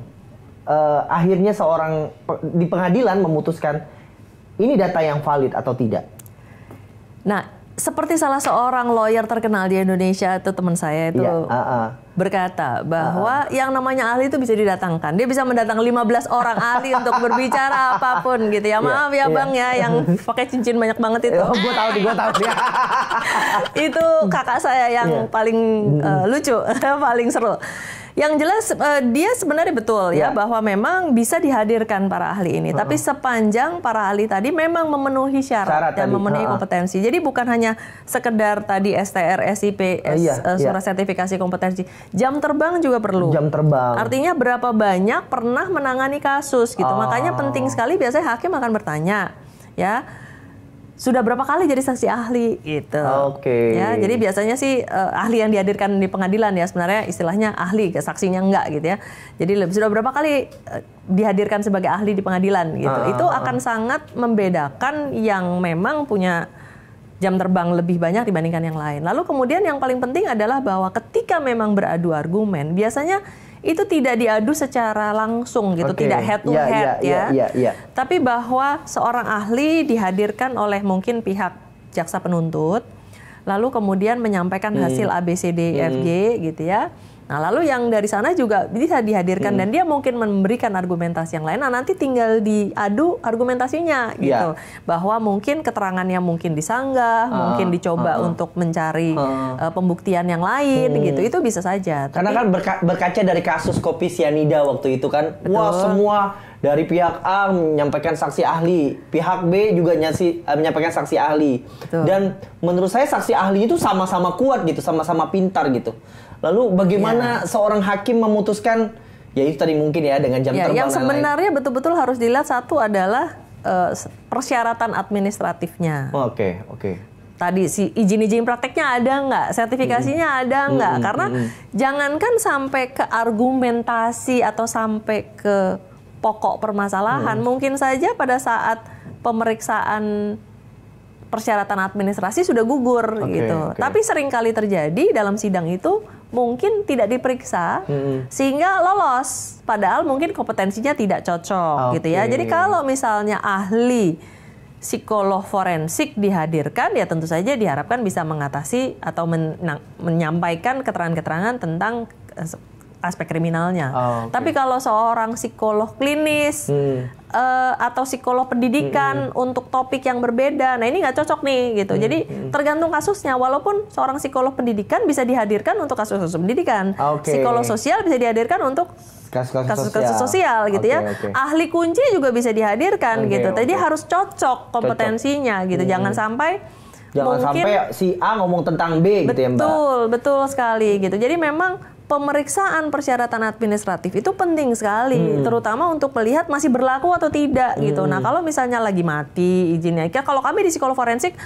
uh, akhirnya seorang di pengadilan memutuskan ini data yang valid atau tidak? Nah, seperti salah seorang lawyer terkenal di Indonesia itu teman saya itu. Ya, uh -uh berkata bahwa uh yang namanya ahli itu bisa didatangkan. Dia bisa mendatang 15 orang ahli <laughs> untuk berbicara apapun gitu ya. Iya, Maaf yeah, ya iya. Bang ya yang <laughs> pakai cincin banyak banget itu. Oh, iya, gue tahu, gue tahu ya. <laughs> itu kakak saya yang yeah. paling uh, lucu, paling seru. Yang jelas uh, dia sebenarnya betul ya. ya bahwa memang bisa dihadirkan para ahli ini, uh -huh. tapi sepanjang para ahli tadi memang memenuhi syarat, syarat dan tadi. memenuhi uh -huh. kompetensi. Jadi bukan hanya sekedar tadi STR, SIP, uh, oh iya, uh, surat iya. sertifikasi kompetensi. Jam terbang juga perlu. Jam terbang. Artinya berapa banyak pernah menangani kasus gitu. Oh. Makanya penting sekali biasanya hakim akan bertanya ya sudah berapa kali jadi saksi ahli gitu. Oke. Okay. Ya, jadi biasanya sih uh, ahli yang dihadirkan di pengadilan ya sebenarnya istilahnya ahli, saksinya enggak gitu ya. Jadi sudah berapa kali uh, dihadirkan sebagai ahli di pengadilan gitu. Ah, Itu ah, ah. akan sangat membedakan yang memang punya jam terbang lebih banyak dibandingkan yang lain. Lalu kemudian yang paling penting adalah bahwa ketika memang beradu argumen, biasanya itu tidak diadu secara langsung gitu, okay. tidak head to yeah, head yeah, ya. Yeah, yeah, yeah. Ya. Tapi bahwa seorang ahli dihadirkan oleh mungkin pihak jaksa penuntut, lalu kemudian menyampaikan hmm. hasil ABCDFG e hmm. gitu ya Nah, lalu yang dari sana juga bisa dihadirkan hmm. dan dia mungkin memberikan argumentasi yang lain. Nah, nanti tinggal diadu argumentasinya gitu. Yeah. Bahwa mungkin keterangannya mungkin disanggah, uh, mungkin dicoba uh, uh. untuk mencari uh. Uh, pembuktian yang lain hmm. gitu. Itu bisa saja. Tapi, Karena kan berka berkaca dari kasus kopi sianida waktu itu kan, betul. wah semua dari pihak A menyampaikan saksi ahli, pihak B juga nyasi, uh, menyampaikan saksi ahli. Betul. Dan menurut saya saksi ahli itu sama-sama kuat gitu, sama-sama pintar gitu. Lalu bagaimana ya. seorang hakim memutuskan ya itu tadi mungkin ya dengan jam ya, terbang yang sebenarnya betul-betul harus dilihat satu adalah uh, persyaratan administratifnya. Oke, oh, oke. Okay, okay. Tadi si izin-izin prakteknya ada nggak, sertifikasinya mm -hmm. ada nggak? Mm -hmm. Karena mm -hmm. jangankan sampai ke argumentasi atau sampai ke pokok permasalahan, mm mungkin saja pada saat pemeriksaan persyaratan administrasi sudah gugur okay, gitu. Okay. Tapi kali terjadi dalam sidang itu mungkin tidak diperiksa hmm. sehingga lolos padahal mungkin kompetensinya tidak cocok okay. gitu ya. Jadi kalau misalnya ahli psikolog forensik dihadirkan ya tentu saja diharapkan bisa mengatasi atau men menyampaikan keterangan-keterangan tentang eh, aspek kriminalnya. Oh, ah, okay. Tapi kalau seorang psikolog klinis hmm uh, atau psikolog pendidikan mm -hmm. untuk topik yang berbeda. Nah ini nggak cocok nih gitu. Mm -hmm. Jadi tergantung kasusnya. Walaupun seorang psikolog pendidikan bisa dihadirkan untuk kasus-kasus pendidikan, ah, okay. psikolog sosial bisa dihadirkan untuk kasus-kasus sosial. sosial gitu okay, ya. Okay. Ahli kunci juga bisa dihadirkan okay, gitu. Jadi harus cocok kompetensinya cocok. gitu. Hmm. Jangan sampai Jangan mungkin, sampai si A ngomong tentang B betul, gitu ya Mbak. Betul, betul sekali gitu. Jadi memang pemeriksaan persyaratan administratif itu penting sekali, hmm. terutama untuk melihat masih berlaku atau tidak hmm. gitu. Nah, hmm. kalau misalnya lagi mati izinnya, ya kalau kami di psikolog forensik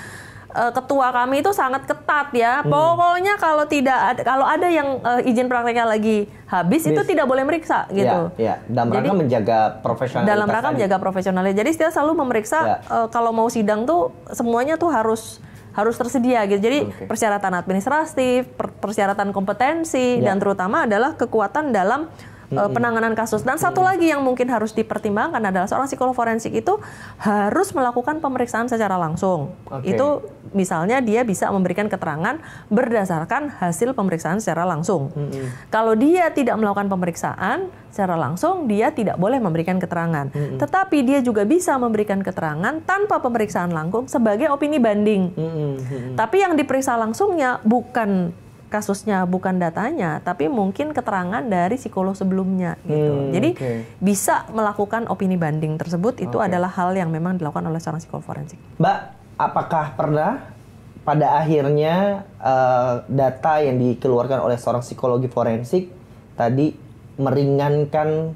eh, ketua kami itu sangat ketat ya. Hmm. Pokoknya kalau tidak ada, kalau ada yang uh, izin prakteknya lagi habis Bis. itu tidak boleh meriksa ya, gitu. Ya, ya. dalam rangka Jadi, menjaga profesionalitas. Dalam rangka menjaga profesionalnya. Jadi setiap selalu memeriksa ya. uh, kalau mau sidang tuh semuanya tuh harus harus tersedia gitu. Jadi okay. persyaratan administratif, persyaratan kompetensi yeah. dan terutama adalah kekuatan dalam uh, penanganan kasus. Dan satu lagi yang mungkin harus dipertimbangkan adalah seorang psikolog forensik itu harus melakukan pemeriksaan secara langsung. Okay. Itu misalnya dia bisa memberikan keterangan berdasarkan hasil pemeriksaan secara langsung. Mm -hmm. Kalau dia tidak melakukan pemeriksaan secara langsung, dia tidak boleh memberikan keterangan. Mm -hmm. Tetapi dia juga bisa memberikan keterangan tanpa pemeriksaan langsung sebagai opini banding. Mm -hmm. Tapi yang diperiksa langsungnya bukan kasusnya bukan datanya, tapi mungkin keterangan dari psikolog sebelumnya gitu. Hmm, Jadi okay. bisa melakukan opini banding tersebut itu okay. adalah hal yang memang dilakukan oleh seorang psikolog forensik. Mbak, apakah pernah pada akhirnya uh, data yang dikeluarkan oleh seorang psikologi forensik tadi meringankan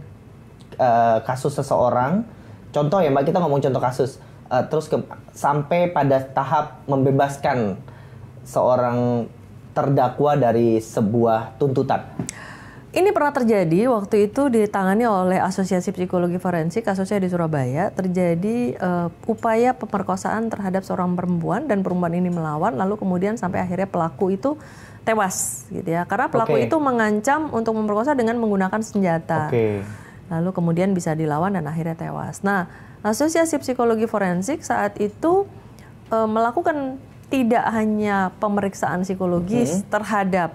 uh, kasus seseorang. Contoh ya mbak kita ngomong contoh kasus uh, terus ke, sampai pada tahap membebaskan seorang terdakwa dari sebuah tuntutan? Ini pernah terjadi waktu itu ditangani oleh Asosiasi Psikologi Forensik kasusnya di Surabaya terjadi uh, upaya pemerkosaan terhadap seorang perempuan dan perempuan ini melawan lalu kemudian sampai akhirnya pelaku itu tewas gitu ya karena pelaku okay. itu mengancam untuk memperkosa dengan menggunakan senjata. Okay. Lalu kemudian bisa dilawan dan akhirnya tewas. Nah, Asosiasi Psikologi Forensik saat itu uh, melakukan tidak hanya pemeriksaan psikologis hmm. terhadap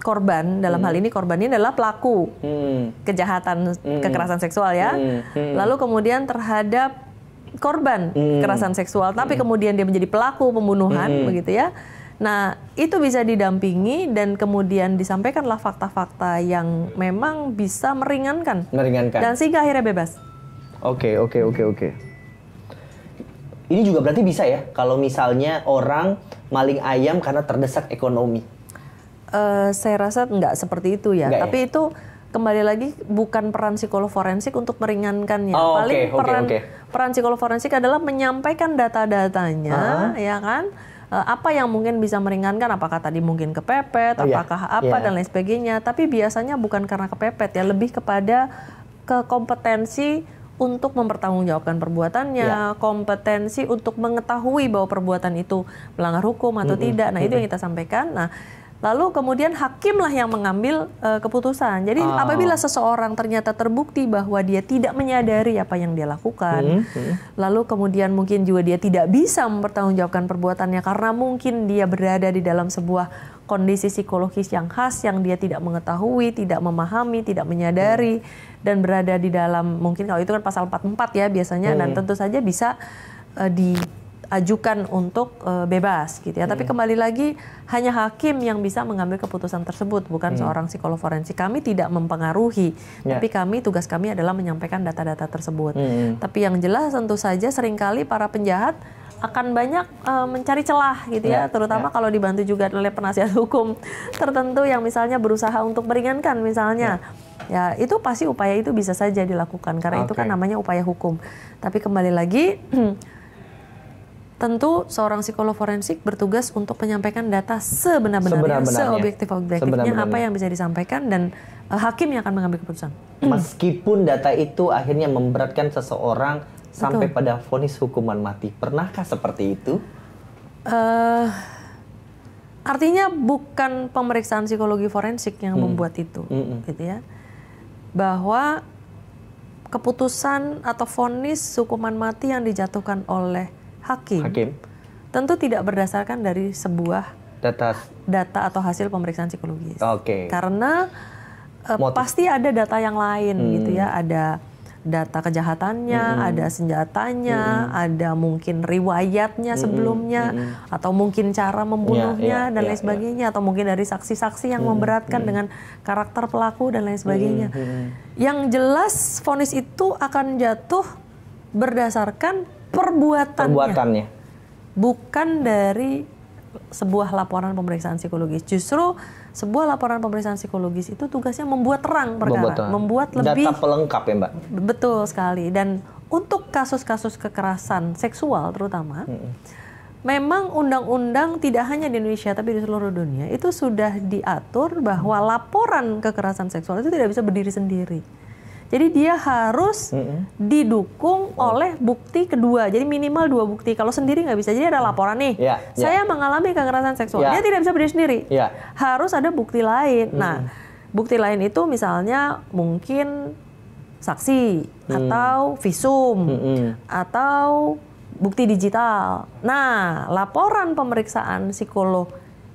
korban dalam hmm. hal ini korban ini adalah pelaku hmm. kejahatan hmm. kekerasan seksual ya hmm. Hmm. lalu kemudian terhadap korban hmm. kekerasan seksual tapi hmm. kemudian dia menjadi pelaku pembunuhan hmm. begitu ya nah itu bisa didampingi dan kemudian disampaikanlah fakta-fakta yang memang bisa meringankan meringankan dan sehingga akhirnya bebas oke okay, oke okay, oke okay, oke ini juga berarti bisa ya kalau misalnya orang maling ayam karena terdesak ekonomi. Uh, saya rasa nggak seperti itu ya. Nggak ya? Tapi ya? itu kembali lagi bukan peran psikolog forensik untuk meringankannya. Oh, Paling okay, peran okay, okay. peran psikolog forensik adalah menyampaikan data-datanya, uh ah. -huh. ya kan? Eh, apa yang mungkin bisa meringankan? Apakah tadi mungkin kepepet? Oh, iya. apakah yeah. apa yeah. dan lain sebagainya? Tapi biasanya bukan karena kepepet ya, lebih kepada ke kompetensi untuk mempertanggungjawabkan perbuatannya, ya. kompetensi untuk mengetahui bahwa perbuatan itu melanggar hukum atau mm -hmm. tidak. Nah, mm -hmm. itu yang kita sampaikan. Nah, lalu kemudian hakimlah yang mengambil uh, keputusan. Jadi oh. apabila seseorang ternyata terbukti bahwa dia tidak menyadari apa yang dia lakukan, mm -hmm. lalu kemudian mungkin juga dia tidak bisa mempertanggungjawabkan perbuatannya karena mungkin dia berada di dalam sebuah kondisi psikologis yang khas yang dia tidak mengetahui, tidak memahami, tidak menyadari hmm. dan berada di dalam mungkin kalau itu kan pasal 44 ya biasanya hmm. dan tentu saja bisa uh, diajukan untuk uh, bebas gitu ya. Hmm. Tapi kembali lagi hanya hakim yang bisa mengambil keputusan tersebut bukan hmm. seorang psikolog forensik. Kami tidak mempengaruhi, yeah. tapi kami tugas kami adalah menyampaikan data-data tersebut. Hmm. Tapi yang jelas tentu saja seringkali para penjahat akan banyak uh, mencari celah gitu ya, ya terutama ya. kalau dibantu juga oleh penasihat hukum tertentu yang misalnya berusaha untuk meringankan misalnya. Ya, ya itu pasti upaya itu bisa saja dilakukan karena okay. itu kan namanya upaya hukum. Tapi kembali lagi <clears throat> tentu seorang psikolog forensik bertugas untuk menyampaikan data sebenar-benarnya, seobjektif-objektifnya apa yang bisa disampaikan dan uh, hakim yang akan mengambil keputusan. <clears throat> Meskipun data itu akhirnya memberatkan seseorang sampai Betul. pada vonis hukuman mati. Pernahkah seperti itu? Uh, artinya bukan pemeriksaan psikologi forensik yang hmm. membuat itu, hmm. gitu ya. Bahwa keputusan atau vonis hukuman mati yang dijatuhkan oleh hakim, hakim. tentu tidak berdasarkan dari sebuah data data atau hasil pemeriksaan psikologis. Oke. Okay. Karena eh, pasti ada data yang lain hmm. gitu ya, ada data kejahatannya, mm -hmm. ada senjatanya, mm -hmm. ada mungkin riwayatnya mm -hmm. sebelumnya, mm -hmm. atau mungkin cara membunuhnya yeah, yeah, dan yeah, lain ya. sebagainya, yeah. atau mungkin dari saksi-saksi yang mm -hmm. memberatkan mm -hmm. dengan karakter pelaku dan lain sebagainya. Mm -hmm. Yang jelas, vonis itu akan jatuh berdasarkan perbuatannya, perbuatannya. bukan dari sebuah laporan pemeriksaan psikologis. Justru sebuah laporan pemeriksaan psikologis itu tugasnya membuat terang perkara, membuat, terang. membuat lebih data pelengkap ya, Mbak. Betul sekali. Dan untuk kasus-kasus kekerasan seksual terutama, hmm. memang undang-undang tidak hanya di Indonesia tapi di seluruh dunia itu sudah diatur bahwa laporan kekerasan seksual itu tidak bisa berdiri sendiri jadi dia harus mm-hmm. didukung oh. oleh bukti kedua. Jadi minimal dua bukti. Kalau sendiri nggak bisa. Jadi ada laporan nih. Yeah, ya. Saya mengalami kekerasan seksual. Yeah. Dia tidak bisa berdiri sendiri. Yeah. Harus ada bukti lain. Mm. Nah, bukti lain itu misalnya mungkin saksi mm. atau visum mm-hmm. atau bukti digital. Nah, laporan pemeriksaan psikolog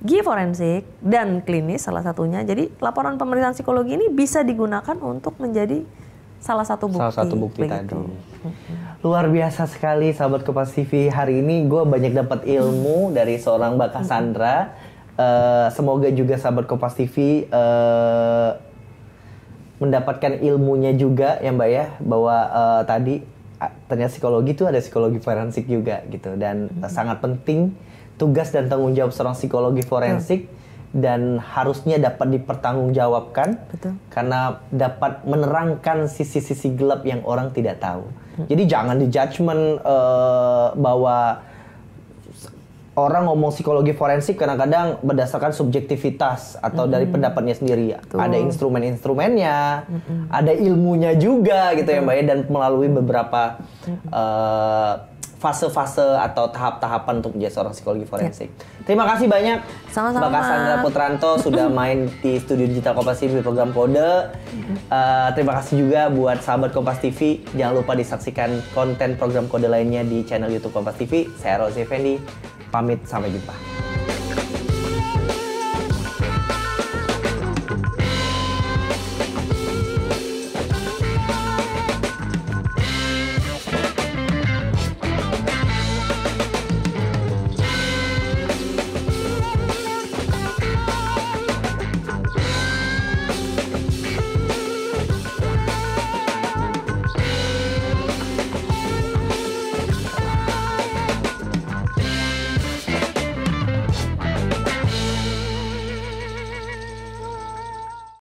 Gi forensik dan klinis salah satunya. Jadi laporan pemeriksaan psikologi ini bisa digunakan untuk menjadi salah satu bukti. Salah satu bukti begitu. tadi. Luar biasa sekali sahabat Kupas TV. Hari ini gue banyak dapat ilmu dari seorang Mbak Cassandra. Uh, semoga juga sahabat Kupas TV uh, eh, mendapatkan ilmunya juga ya Mbak ya bahwa uh, tadi ternyata psikologi itu ada psikologi forensik juga gitu dan hmm. sangat penting tugas dan tanggung jawab seorang psikologi forensik hmm dan harusnya dapat dipertanggungjawabkan Betul. karena dapat menerangkan sisi-sisi gelap yang orang tidak tahu. Hmm. Jadi jangan di judgement uh, bahwa orang ngomong psikologi forensik kadang-kadang berdasarkan subjektivitas atau hmm. dari pendapatnya sendiri. Betul. Ada instrumen-instrumennya, hmm. ada ilmunya juga gitu hmm. ya Mbak ya dan melalui beberapa hmm. uh, fase-fase atau tahap-tahapan untuk menjadi seorang psikologi forensik. Ya. Terima kasih banyak Sama-sama. Mbak Sandra Putranto sudah main di studio digital Kompas TV program Kode. Uh, terima kasih juga buat sahabat Kompas TV. Jangan lupa disaksikan konten program Kode lainnya di channel YouTube Kompas TV. Saya Rose Fendi. Pamit sampai jumpa.